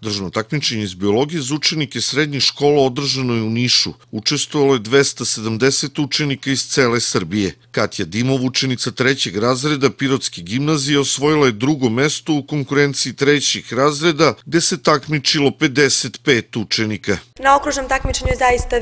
Državno takmičenje iz biologije za učenike srednjih škola održano je u Nišu. Učestvovalo je 270 učenika iz cele Srbije. Katja Dimov, učenica trećeg razreda Pirotske gimnazije, osvojila je drugo mesto u konkurenciji trećih razreda, gde se takmičilo 55 učenika. Na okružnom takmičenju je zaista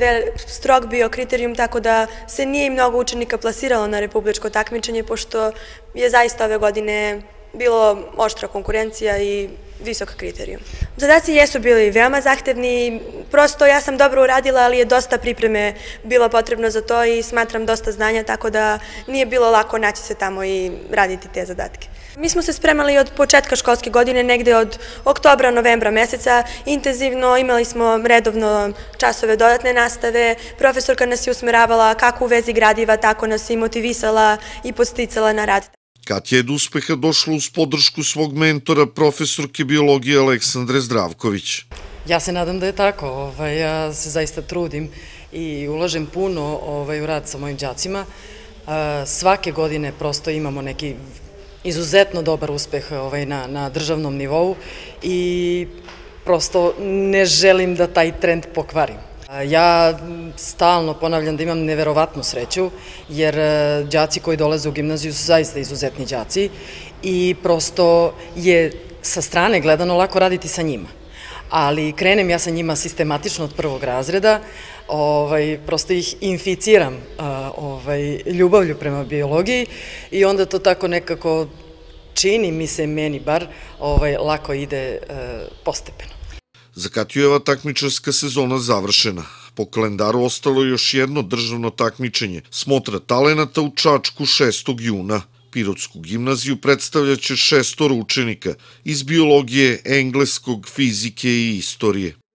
strog bio kriterijum, tako da se nije mnogo učenika plasiralo na republičko takmičenje, pošto je zaista ove godine bilo oštra konkurencija i visok kriterijum. Zadaci jesu bili veoma zahtevni, prosto ja sam dobro uradila, ali je dosta pripreme bilo potrebno za to i smatram dosta znanja, tako da nije bilo lako naći se tamo i raditi te zadatke. Mi smo se spremali od početka školske godine, negde od oktobra, novembra meseca, intenzivno imali smo redovno časove dodatne nastave, profesorka nas je usmeravala kako u vezi gradiva, tako nas i motivisala i posticala na rad. Katja je do uspeha došla uz podršku svog mentora, profesorke biologije Aleksandre Zdravković. Ja se nadam da je tako. Ovaj, ja se zaista trudim i ulažem puno ovaj, u rad sa mojim džacima. svake godine prosto imamo neki izuzetno dobar uspeh ovaj, na, na državnom nivou i prosto ne želim da taj trend pokvarim. Ja stalno ponavljam da imam neverovatnu sreću, jer e, đaci koji dolaze u gimnaziju su zaista izuzetni đaci i prosto je sa strane gledano lako raditi sa njima. Ali krenem ja sa njima sistematično od prvog razreda, ovaj, prosto ih inficiram e, ovaj, ljubavlju prema biologiji i onda to tako nekako čini mi se meni bar ovaj, lako ide e, postepeno. Zakatijeva takmičarska sezona završena. Po kalendaru ostalo je još jedno državno takmičenje, smotra talenata u Čačku 6. juna. Pirotsku gimnaziju predstavljaće šestor učenika iz biologije, engleskog, fizike i istorije.